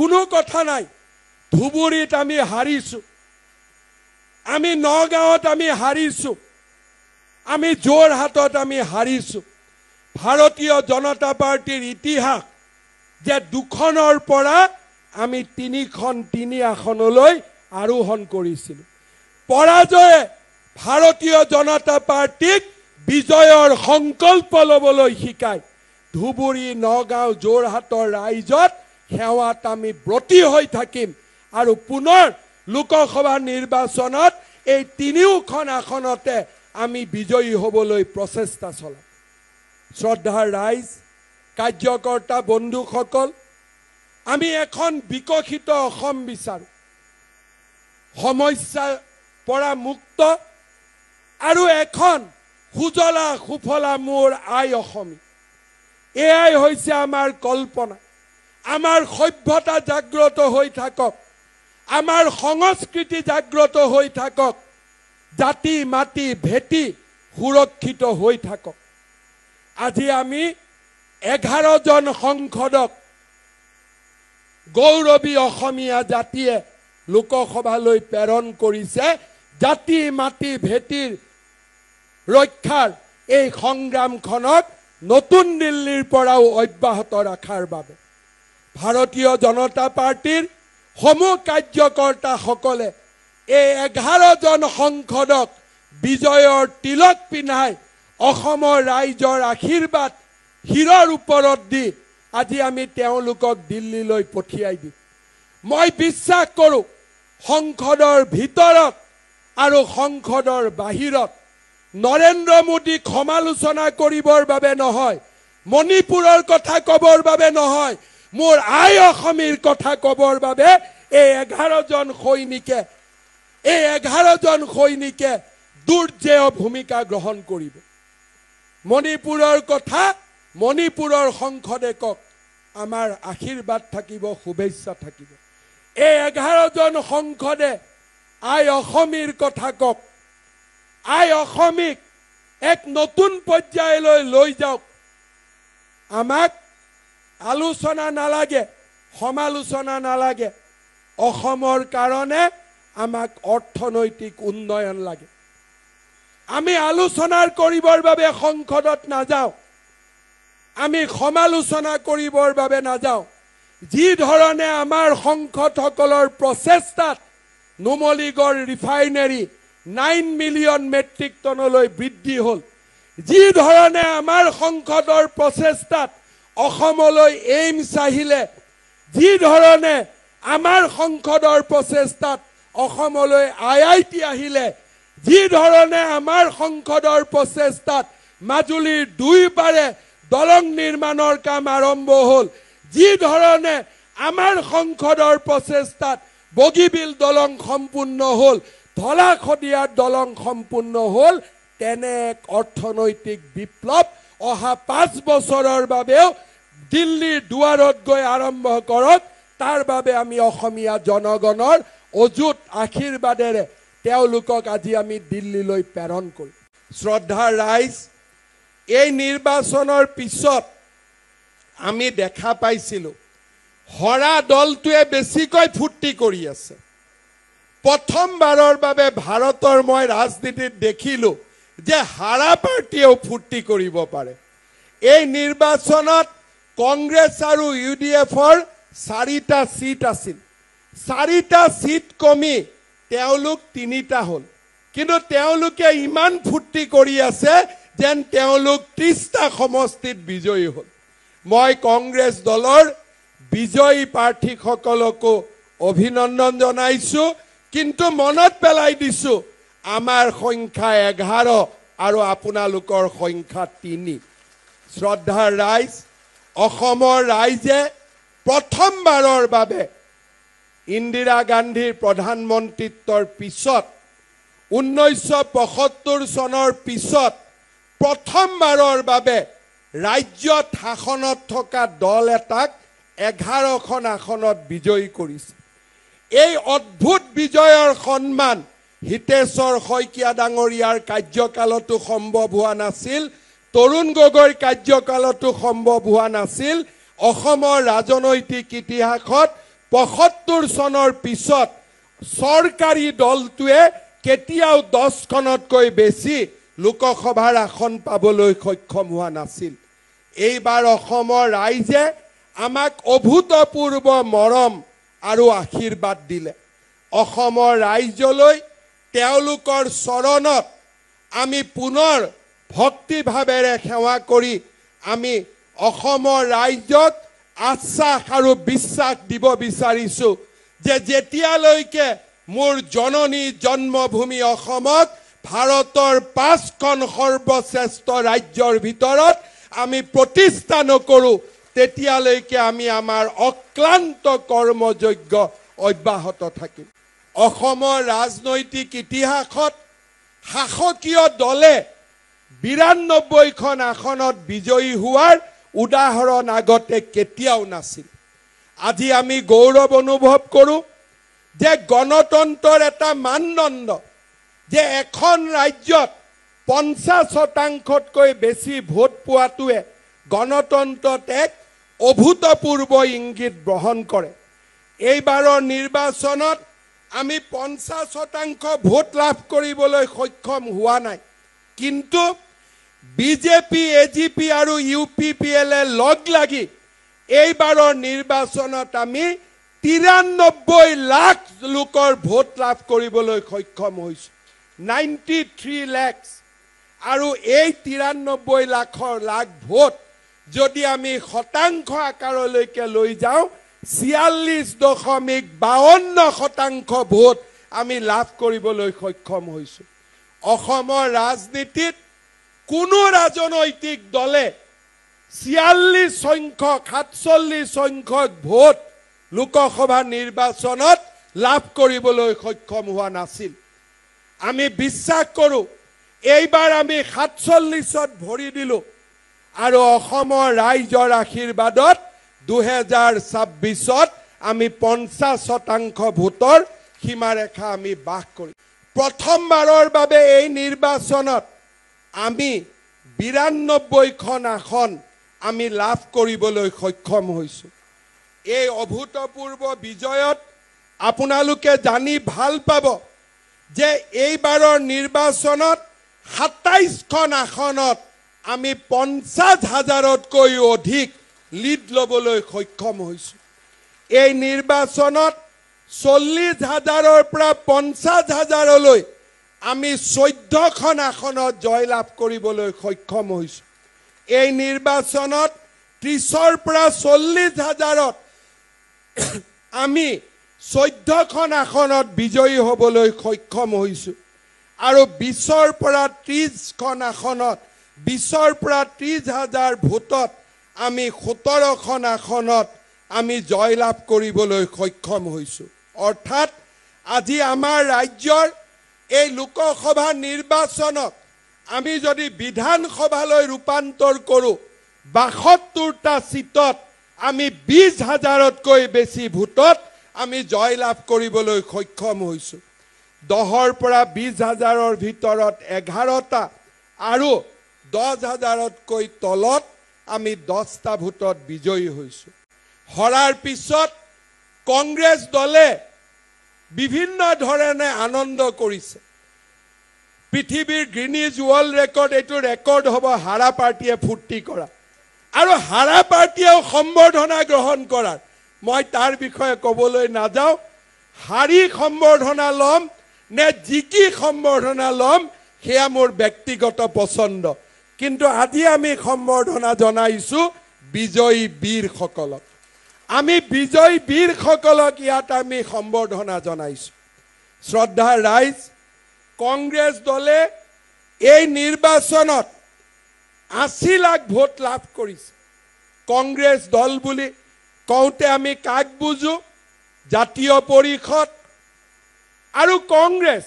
কোনো কথা নাই ধুবুৰীত আমি হাৰিছোঁ আমি নগাঁৱত আমি হাৰিছোঁ আমি যোৰহাটত আমি হাৰিছোঁ ভাৰতীয় জনতা পাৰ্টীৰ ইতিহাস যে দুখনৰ পৰা আমি তিনিখন তিনি আসনলৈ আৰোহণ কৰিছিলোঁ পৰাজয়ে ভাৰতীয় জনতা পাৰ্টীক বিজয়ৰ সংকল্প ল'বলৈ শিকায় ধুবুৰী নগাঁও যোৰহাটৰ ৰাইজত সেৱাত আমি ব্ৰতী হৈ থাকিম আৰু পুনৰ লোকসভা নিৰ্বাচনত এই তিনিওখন আসনতে আমি বিজয়ী হ'বলৈ প্ৰচেষ্টা চলাম শ্ৰদ্ধাৰ ৰাইজ কাৰ্যকৰ্তা বন্ধুসকল আমি এখন বিকশিত অসম বিচাৰোঁ সমস্যাৰ পৰা মুক্ত আৰু এখন সুজলা সুফলা মোৰ আই অসমী এয়াই হৈছে আমাৰ কল্পনা আমাৰ সভ্যতা জাগ্ৰত হৈ থাকক আমাৰ সংস্কৃতি জাগ্ৰত হৈ থাকক জাতি মাটি ভেটি সুৰক্ষিত হৈ থাকক আজি আমি এঘাৰজন সংসদক গৌৰৱী অসমীয়া জাতিয়ে লোকসভালৈ প্ৰেৰণ কৰিছে জাতি মাটি ভেটিৰ ৰক্ষাৰ এই সংগ্ৰামখনক নতুন দিল্লীৰ পৰাও অব্যাহত ৰখাৰ বাবে ভাৰতীয় জনতা পাৰ্টীৰ সমূহ কাৰ্যকৰ্তাসকলে এই এঘাৰজন সাংসদক বিজয়ৰ তিলক পিন্ধাই অসমৰ ৰাইজৰ আশীৰ্বাদ শিৰৰ ওপৰত দি আজি আমি তেওঁলোকক দিল্লীলৈ পঠিয়াই দিম মই বিশ্বাস কৰোঁ সংসদৰ ভিতৰত আৰু সংসদৰ বাহিৰত নৰেন্দ্ৰ মোদীক সমালোচনা কৰিবৰ বাবে নহয় মণিপুৰৰ কথা ক'বৰ বাবে নহয় মোৰ আই অসমীৰ কথা কবৰ বাবে এই এঘাৰজন সৈনিকে এই এঘাৰজন সৈনিকে দুৰ্যেয় ভূমিকা গ্ৰহণ কৰিব মণিপুৰৰ কথা মণিপুৰৰ সংসদে কওক আমাৰ আশীৰ্বাদ থাকিব শুভেচ্ছা থাকিব এই এঘাৰজন সংসদে আই অসমীৰ কথা কওক আই অসমীক এক নতুন পৰ্যায়লৈ লৈ যাওক আমাক আলোচনা নালাগে সমালোচনা নালাগে অসমৰ কাৰণে আমাক অৰ্থনৈতিক উন্নয়ন লাগে আমি আলোচনা কৰিবৰ বাবে সংসদত নাযাওঁ আমি সমালোচনা কৰিবৰ বাবে নাযাওঁ যি ধৰণে আমাৰ সংসদসকলৰ প্ৰচেষ্টাত Numaligarh refinery nine million metric টনলৈ বৃদ্ধি হ'ল যি ধৰণে আমাৰ সংসদৰ প্ৰচেষ্টাত অসমলৈ এইমছ আহিলে যি ধৰণে আমাৰ সংসদৰ প্ৰচেষ্টাত অসমলৈ আই আই টি আহিলে যি ধৰণে আমাৰ সংসদৰ প্ৰচেষ্টাত মাজুলীৰ দুই দুইবাৰে দলং নিৰ্মাণৰ কাম আৰম্ভ হ'ল যি ধৰণে আমাৰ সংসদৰ প্ৰচেষ্টাত বগীবিল দলং সম্পূৰ্ণ হ'ল ধলা খদিয়াৰ দলং সম্পূৰ্ণ হ'ল তেনে এক অৰ্থনৈতিক বিপ্লৱ অহা পাঁচ বছৰৰ বাবেও দিল্লীৰ দুৱাৰত গৈ আৰম্ভ কৰক তাৰ বাবে আমি অসমীয়া জনগণৰ অযুত আশীৰ্বাদেৰে তেওঁলোকক আজি আমি দিল্লীলৈ প্ৰেৰণ কৰোঁ শ্ৰদ্ধা ৰাইজ এই নিৰ্বাচনৰ পিছত আমি দেখা পাইছিলোঁ হৰা দলটোৱে বেছিকৈ ফূৰ্তি কৰি আছে প্ৰথমবাৰৰ বাবে ভাৰতৰ মই ৰাজনীতিত দেখিলোঁ যে হাৰা পাৰ্টীয়েও ফূৰ্তি কৰিব পাৰে এই নিৰ্বাচনত কংগ্ৰেছ আৰু ইউ ডি এফৰ চাৰিটা ছিট আছিল চাৰিটা ছিট কমি তেওঁলোক তিনিটা হ'ল কিন্তু তেওঁলোকে ইমান ফূৰ্তি কৰি আছে যেন তেওঁলোক ত্ৰিছটা সমষ্টিত বিজয়ী হ'ল মই কংগ্ৰেছ দলৰ বিজয়ী প্ৰাৰ্থীসকলকো অভিনন্দন জনাইছোঁ কিন্তু মনত পেলাই দিছোঁ আমাৰ সংখ্যা এঘাৰ আৰু আপোনালোকৰ সংখ্যা তিনি শ্ৰদ্ধাৰ ৰাইজ অসমৰ ৰাইজে প্ৰথমবাৰৰ বাবে ইন্দিৰা গান্ধীৰ প্ৰধানমন্ত্ৰীত্বৰ পিছত ঊনৈছশ পঁয়সত্তৰ চনৰ পিছত প্ৰথমবাৰৰ বাবে ৰাজ্যত শাসনত থকা দল এটাক এঘাৰখন আসনত বিজয়ী কৰিছে এই অদ্ভুত বিজয়ৰ সন্মান হিতেশ্বৰ শইকীয়া ডাঙৰীয়াৰ কাৰ্যকালতো সম্ভৱ হোৱা নাছিল তৰুণ গগৈৰ কাৰ্যকালতো সম্ভৱ হোৱা নাছিল অসমৰ ৰাজনৈতিক ইতিহাসত পঁসত্তৰ চনৰ পিছত চৰকাৰী দলটোৱে কেতিয়াও দহখনতকৈ বেছি লোকসভাৰ আসন পাবলৈ সক্ষম হোৱা নাছিল এইবাৰ অসমৰ ৰাইজে আমাক অভূতপূৰ্ব মৰম আৰু আশীৰ্বাদ দিলে অসমৰ ৰাইজলৈ তেওঁলোকৰ চৰণত আমি পুনৰ ভক্তিভাৱেৰে সেৱা কৰি আমি অসমৰ ৰাইজক আশ্বাস আৰু বিশ্বাস দিব বিচাৰিছোঁ যে যেতিয়ালৈকে মোৰ জননী জন্মভূমি অসমত ভাৰতৰ পাঁচখন সৰ্বশ্ৰেষ্ঠ ৰাজ্যৰ ভিতৰত আমি প্ৰতিষ্ঠা নকৰোঁ তেতিয়ালৈকে আমি আমাৰ অক্লান্ত কৰ্মযজ্ঞ অব্যাহত থাকিম অসমৰ ৰাজনৈতিক ইতিহাসত শাসকীয় দলে বিৰান্নব্বৈখন আসনত বিজয়ী হোৱাৰ উদাহৰণ আগতে কেতিয়াও নাছিল আজি আমি গৌৰৱ অনুভৱ কৰোঁ যে গণতন্ত্ৰৰ এটা মানদণ্ড যে এখন ৰাজ্যত পঞ্চাছ শতাংশতকৈ বেছি ভোট পোৱাটোৱে গণতন্ত্ৰত এক অভূতপূৰ্ব ইংগিত বহন কৰে এইবাৰৰ নিৰ্বাচনত আমি পঞ্চাশ শতাংশ ভোট লাভ কৰিবলৈ সক্ষম হোৱা নাই কিন্তু বিজেপি এ জি পি আৰু ইউ পি পি এলে লগ লাগি এইবাৰৰ নিৰ্বাচনত আমি তিৰান্নব্বৈ লাখ লোকৰ ভোট লাভ কৰিবলৈ সক্ষম হৈছোঁ নাইণ্টি থ্ৰী লেকছ আৰু এই তিৰান্নব্বৈ লাখৰ লাখ ভোট যদি আমি শতাংশ আকাৰলৈকে লৈ যাওঁ ছিয়াল্লিছ দশমিক বাৱন্ন শতাংশ ভোট আমি লাভ কৰিবলৈ সক্ষম হৈছোঁ অসমৰ ৰাজনীতিত কোনো ৰাজনৈতিক দলে ছিয়াল্লিছ সংখ্যক সাতচল্লিছ সংখ্যক ভোট লোকসভা নিৰ্বাচনত লাভ কৰিবলৈ সক্ষম হোৱা নাছিল আমি বিশ্বাস কৰোঁ এইবাৰ আমি সাতচল্লিছত ভৰি দিলোঁ আৰু অসমৰ ৰাইজৰ আশীৰ্বাদত দুহেজাৰ ছাব্বিছত আমি পঞ্চাছ শতাংশ ভোটৰ সীমাৰেখা আমি বাস কৰিম প্ৰথমবাৰৰ বাবে এই নিৰ্বাচনত আমি বিৰান্নব্বৈখন আসন আমি লাভ কৰিবলৈ সক্ষম হৈছোঁ এই অভূতপূৰ্ব বিজয়ত আপোনালোকে জানি ভাল পাব যে এইবাৰৰ নিৰ্বাচনত সাতাইছখন আসনত আমি পঞ্চাছ হাজাৰতকৈও অধিক লিড ল'বলৈ সক্ষম হৈছোঁ এই নিৰ্বাচনত চল্লিছ হাজাৰৰ পৰা পঞ্চাছ হাজাৰলৈ আমি চৈধ্যখন আসনত জয়লাভ কৰিবলৈ সক্ষম হৈছোঁ এই নিৰ্বাচনত ত্ৰিছৰ পৰা চল্লিছ হাজাৰত আমি চৈধ্যখন আসনত বিজয়ী হ'বলৈ সক্ষম হৈছোঁ আৰু বিছৰ পৰা ত্ৰিছখন আসনত বিছৰ পৰা ত্ৰিছ হাজাৰ ভোটত আমি সোতৰখন আসনত আমি জয়লাভ কৰিবলৈ সক্ষম হৈছোঁ অৰ্থাৎ আজি আমাৰ ৰাজ্যৰ এই লোকসভা নিৰ্বাচনক আমি যদি বিধানসভালৈ ৰূপান্তৰ কৰোঁ বাসত্তৰটা চিটত আমি বিছ হাজাৰতকৈ বেছি ভোটত আমি জয়লাভ কৰিবলৈ সক্ষম হৈছোঁ দহৰ পৰা বিছ হাজাৰৰ ভিতৰত এঘাৰটা আৰু দহ হাজাৰতকৈ তলত আমি দহটা ভোটত বিজয়ী হৈছোঁ হৰাৰ পিছত কংগ্ৰেছ দলে বিভিন্ন ধৰণে আনন্দ কৰিছে পৃথিৱীৰ গ্ৰীণিজ ৱৰ্ল্ড ৰেকৰ্ড এইটো ৰেকৰ্ড হ'ব হাৰা পাৰ্টীয়ে ফূৰ্তি কৰা আৰু হাৰা পাৰ্টীয়েও সম্বৰ্ধনা গ্ৰহণ কৰাৰ মই তাৰ বিষয়ে ক'বলৈ নাযাওঁ হাৰি সম্বৰ্ধনা ল'ম নে জিকি সম্বৰ্ধনা ল'ম সেয়া মোৰ ব্যক্তিগত পচন্দ কিন্তু আজি আমি সম্বৰ্ধনা জনাইছো বিজয়ী বীৰসকলক আমি বিজয়ী বীৰসকলক ইয়াত আমি সম্বৰ্ধনা জনাইছো শ্ৰদ্ধা ৰাইজ কংগ্ৰেছ দলে এই নিৰ্বাচনত আশী লাখ ভোট লাভ কৰিছে কংগ্ৰেছ দল বুলি কওঁতে আমি কাক বুজো জাতীয় পৰিষদ আৰু কংগ্ৰেছ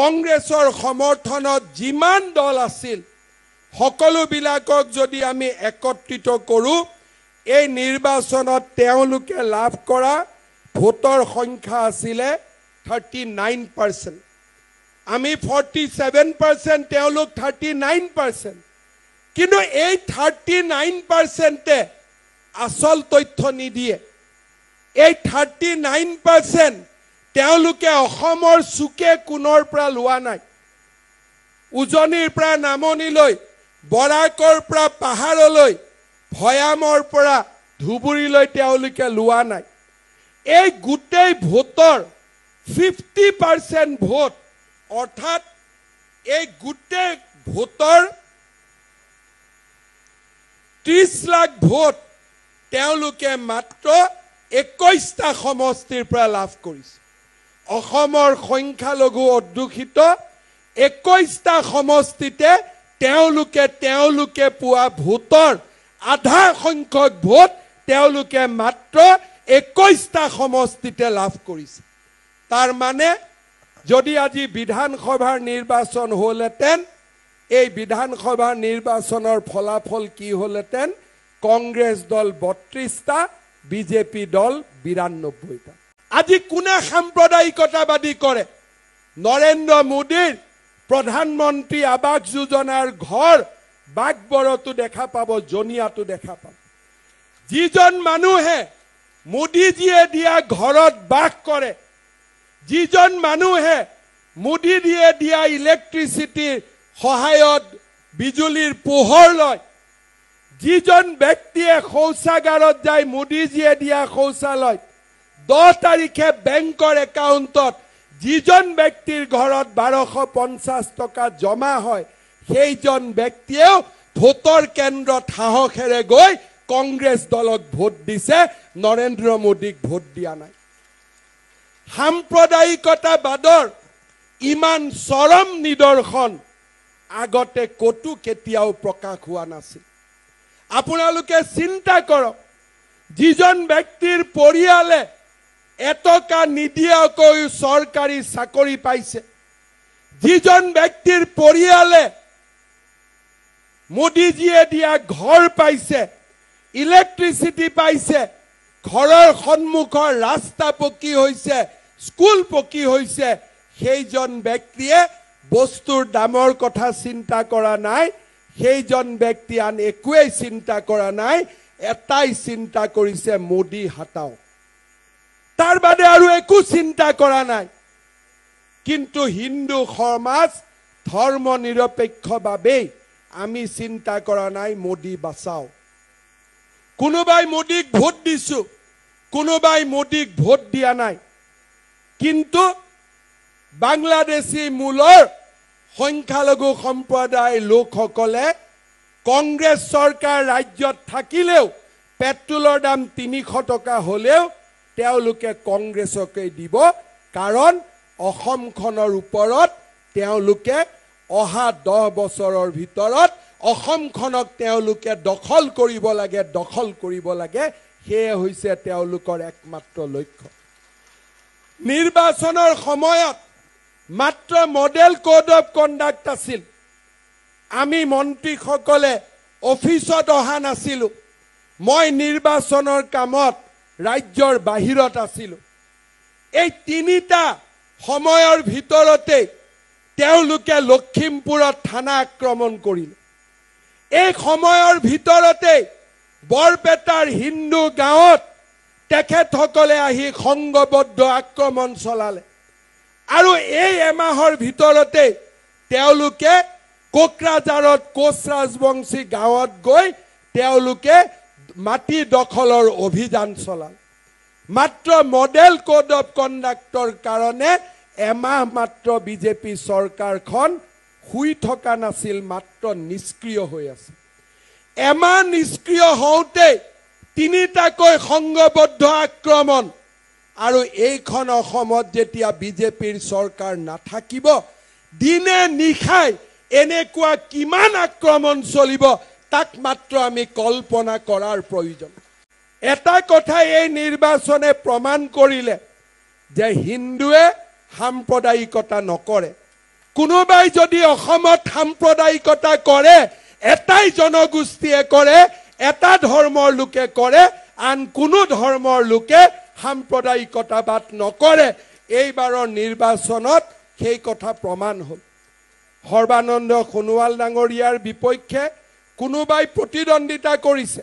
কংগ্ৰেছৰ সমৰ্থনত যিমান দল আছিল সকলোবিলাকক যদি আমি একত্ৰিত কৰোঁ এই নিৰ্বাচনত তেওঁলোকে লাভ কৰা ভোটৰ সংখ্যা আছিলে থাৰ্টি নাইন পাৰ্চেণ্ট আমি ফৰ্টি ছেভেন পাৰ্চেণ্ট তেওঁলোক থাৰ্টি নাইন পাৰ্চেণ্ট কিন্তু এই থাৰ্টি নাইন পাৰ্চেণ্টে আচল তথ্য নিদিয়ে এই থাৰ্টি নাইন পাৰ্চেণ্ট তেওঁলোকে অসমৰ চুকে কোণৰ পৰা লোৱা নাই উজনিৰ পৰা নামনি লৈ বৰাকৰ পৰা পাহাৰলৈ ভৈয়ামৰ পৰা ধুবুৰীলৈ তেওঁলোকে লোৱা নাই এই গোটেই ভোটৰ ফিফটি পাৰ্চেণ্ট ভোট অৰ্থাৎ এই গোটেই ভোটৰ ত্ৰিছ লাখ ভোট তেওঁলোকে মাত্ৰ একৈছটা সমষ্টিৰ পৰা লাভ কৰিছে অসমৰ সংখ্যালঘু অধ্যুষিত একৈছটা সমষ্টিতে তেওঁলোকে তেওঁলোকে পোৱা ভোটৰ আধা সংখ্যক ভোট তেওঁলোকে মাত্ৰ একৈশটা সমষ্টিতে লাভ কৰিছে তাৰ মানে যদি আজি বিধানসভাৰ নিৰ্বাচন হ'লহেঁতেন এই বিধানসভাৰ নিৰ্বাচনৰ ফলাফল কি হ'লহেঁতেন কংগ্ৰেছ দল বত্ৰিশটা বিজেপি দল বিৰান্নব্বৈটা আজি কোনে সাম্প্ৰদায়িকতাবাদী কৰে নৰেন্দ্ৰ মোদীৰ প্ৰধানমন্ত্ৰী আৱাস যোজনাৰ ঘৰ বাঘবৰতো দেখা পাব জনিয়াতো দেখা পাব যিজন মানুহে মোদীজীয়ে দিয়া ঘৰত বাস কৰে যিজন মানুহে মোদীজীয়ে দিয়া ইলেক্ট্ৰিচিটিৰ সহায়ত বিজুলীৰ পোহৰ লয় যিজন ব্যক্তিয়ে শৌচাগাৰত যায় মোদীজীয়ে দিয়া শৌচালয় দহ তাৰিখে বেংকৰ একাউণ্টত যিজন ব্যক্তিৰ ঘৰত বাৰশ পঞ্চাছ টকা জমা হয় সেইজন ব্যক্তিয়েও ভোটৰ কেন্দ্ৰত সাহসেৰে গৈ কংগ্ৰেছ দলক ভোট দিছে নৰেন্দ্ৰ মোদীক ভোট দিয়া নাই সাম্প্ৰদায়িকতাবাদৰ ইমান চৰম নিদৰ্শন আগতে ক'তো কেতিয়াও প্ৰকাশ হোৱা নাছিল আপোনালোকে চিন্তা কৰক যিজন ব্যক্তিৰ পৰিয়ালে এটকা নিদিয়াকৈ চৰকাৰী চাকৰি পাইছে যিজন ব্যক্তিৰ পৰিয়ালে মোদীজীয়ে দিয়া ঘৰ পাইছে ইলেক্ট্ৰিচিটি পাইছে ঘৰৰ সন্মুখৰ ৰাস্তা পকী হৈছে স্কুল পকী হৈছে সেইজন ব্যক্তিয়ে বস্তুৰ দামৰ কথা চিন্তা কৰা নাই সেইজন ব্যক্তি আন একোৱেই চিন্তা কৰা নাই এটাই চিন্তা কৰিছে মোদী হাতাওক তাৰ বাদে আৰু একো চিন্তা কৰা নাই কিন্তু হিন্দু সমাজ ধৰ্ম নিৰপেক্ষ নিৰপেক্ষভাৱেই আমি চিন্তা কৰা নাই মোদী বাচাওঁ কোনোবাই মোদীক ভোট দিছো কোনোবাই মোদীক ভোট দিয়া নাই কিন্তু বাংলাদেশী মূলৰ সংখ্যালঘু সম্প্ৰদায়ৰ লোকসকলে কংগ্ৰেছ চৰকাৰ ৰাজ্যত থাকিলেও পেট্ৰলৰ দাম তিনিশ টকা হ'লেও তেওঁলোকে কংগ্ৰেছকে দিব কাৰণ অসমখনৰ ওপৰত তেওঁলোকে অহা দহ বছৰৰ ভিতৰত অসমখনক তেওঁলোকে দখল কৰিব লাগে দখল কৰিব লাগে সেয়ে হৈছে তেওঁলোকৰ একমাত্ৰ লক্ষ্য নিৰ্বাচনৰ সময়ত মাত্ৰ মডেল ক'ড অফ কণ্ডাক্ট আছিল আমি মন্ত্ৰীসকলে অফিচত অহা নাছিলোঁ মই নিৰ্বাচনৰ কামত ৰাজ্যৰ বাহিৰত আছিলোঁ এই তিনিটা সময়ৰ ভিতৰতে তেওঁলোকে লখিমপুৰত থানা আক্ৰমণ কৰিলে এই সময়ৰ ভিতৰতে বৰপেটাৰ হিন্দু গাঁৱত তেখেতসকলে আহি সংঘবদ্ধ আক্ৰমণ চলালে আৰু এই এমাহৰ ভিতৰতে তেওঁলোকে কোকৰাঝাৰত কোচ ৰাজবংশী গাঁৱত গৈ তেওঁলোকে মাটি দখলৰ অভিযান চলাল মাত্ৰ মডেল কোড অফ কণ্ডাক্টৰ কাৰণে এমাহ মাত্ৰ বিজেপি চৰকাৰখন শুই থকা নাছিল মাত্ৰ নিষ্ক্ৰিয় হৈ আছে এমাহ নিষ্ক্ৰিয় হওঁতে তিনিটাকৈ সংঘবদ্ধ আক্ৰমণ আৰু এইখন অসমত যেতিয়া বিজেপিৰ চৰকাৰ নাথাকিব দিনে নিশাই এনেকুৱা কিমান আক্ৰমণ চলিব তাক মাত্ৰ আমি কল্পনা কৰাৰ প্ৰয়োজন এটা কথা এই নিৰ্বাচনে প্ৰমাণ কৰিলে যে হিন্দুৱে সাম্প্ৰদায়িকতা নকৰে কোনোবাই যদি অসমত সাম্প্ৰদায়িকতা কৰে এটাই জনগোষ্ঠীয়ে কৰে এটা ধৰ্মৰ লোকে কৰে আন কোনো ধৰ্মৰ লোকে সাম্প্ৰদায়িকতাবাদ নকৰে এইবাৰৰ নিৰ্বাচনত সেই কথা প্ৰমাণ হ'ল সৰ্বানন্দ সোণোৱাল ডাঙৰীয়াৰ বিপক্ষে কোনোবাই প্ৰতিদ্বন্দ্বিতা কৰিছে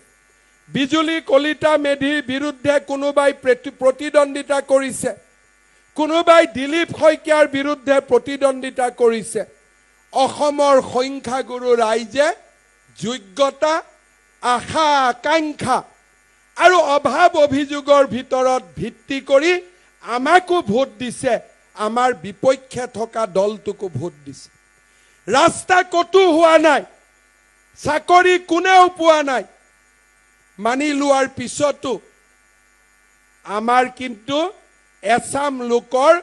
বিজুলী কলিতা মেধিৰ বিৰুদ্ধে কোনোবাই প্ৰতিদ্বন্দ্বিতা কৰিছে কোনোবাই দিলীপ শইকীয়াৰ বিৰুদ্ধে প্ৰতিদ্বন্দ্বিতা কৰিছে অসমৰ সংখ্যাগুৰু ৰাইজে যোগ্যতা আশা আকাংক্ষা আৰু অভাৱ অভিযোগৰ ভিতৰত ভিত্তি কৰি আমাকো ভোট দিছে আমাৰ বিপক্ষে থকা দলটোকো ভোট দিছে ৰাস্তা ক'তো হোৱা নাই চাকৰি কোনেও পোৱা নাই মানি লোৱাৰ পিছতো আমাৰ কিন্তু এছাম লোকৰ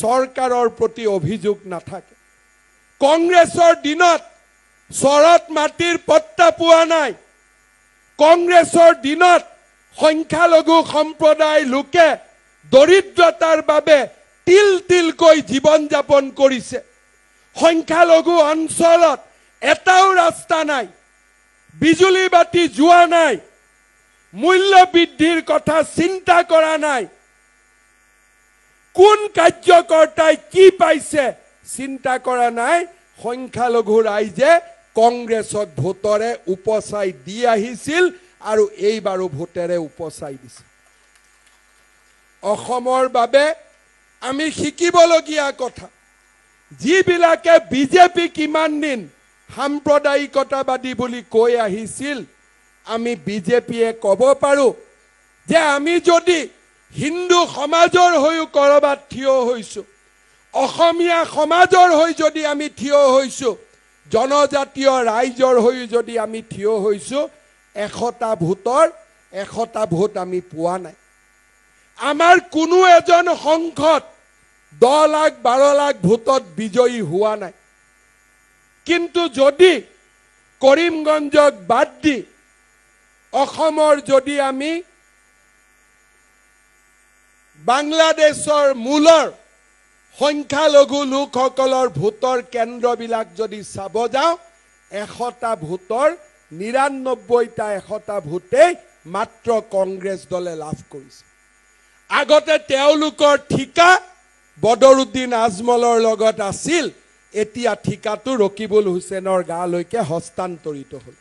চৰকাৰৰ প্ৰতি অভিযোগ নাথাকে কংগ্ৰেছৰ দিনত চৰত মাটিৰ পত্তা পোৱা নাই কংগ্ৰেছৰ দিনত সংখ্যালঘু সম্প্ৰদায় লোকে দৰিদ্ৰতাৰ বাবে তিল তিলকৈ জীৱন যাপন কৰিছে সংখ্যালঘু অঞ্চলত এটাও ৰাস্তা নাই বিজুলী বাতি যোৱা নাই মূল্য বৃদ্ধিৰ কথা চিন্তা কৰা নাই কোন কাৰ্যকৰ্তাই কি পাইছে চিন্তা কৰা নাই সংখ্যালঘু ৰাইজে কংগ্ৰেছক ভোটৰে উপচাই দি আহিছিল আৰু এইবাৰো ভোটেৰে উপচাই দিছে অসমৰ বাবে আমি শিকিবলগীয়া কথা যিবিলাকে বিজেপিক ইমান দিন সাম্প্ৰদায়িকতাবাদী বুলি কৈ আহিছিল আমি বিজেপিয়ে ক'ব পাৰোঁ যে আমি যদি হিন্দু সমাজৰ হৈও ক'ৰবাত থিয় হৈছোঁ অসমীয়া সমাজৰ হৈ যদি আমি থিয় হৈছোঁ জনজাতীয় ৰাইজৰ হৈও যদি আমি থিয় হৈছোঁ এশটা ভোটৰ এশটা ভোট আমি পোৱা নাই আমাৰ কোনো এজন সংসদ দহ লাখ বাৰ লাখ ভোটত বিজয়ী হোৱা নাই কিন্তু যদি কৰিমগঞ্জক বাদ দি অসমৰ যদি আমি বাংলাদেশেৰ মূলৰ সংখ্যালঘু লোকসকলেৰ ভোটেৰ কেন্দ্ৰবিলাক যদি চাব যাও এশটা ভোটৰ নিৰানব্বইটা এশটা ভোটেই মাত্ৰ কংগ্ৰেছ দলে লাভ কৰিছে আগতে ঠিকা বদৰুদ্দিন আজমলৰ লগত আছিল এতিয়া ঠিকাটো ৰকিবুল হুছেইনৰ গালৈকে হস্তান্তৰিত হ'ল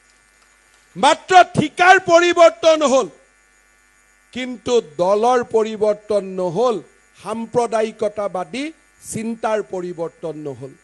মাত্ৰ ঠিকাৰ পৰিৱৰ্তন হ'ল কিন্তু দলৰ পৰিৱৰ্তন নহ'ল সাম্প্ৰদায়িকতাবাদী চিন্তাৰ পৰিৱৰ্তন নহ'ল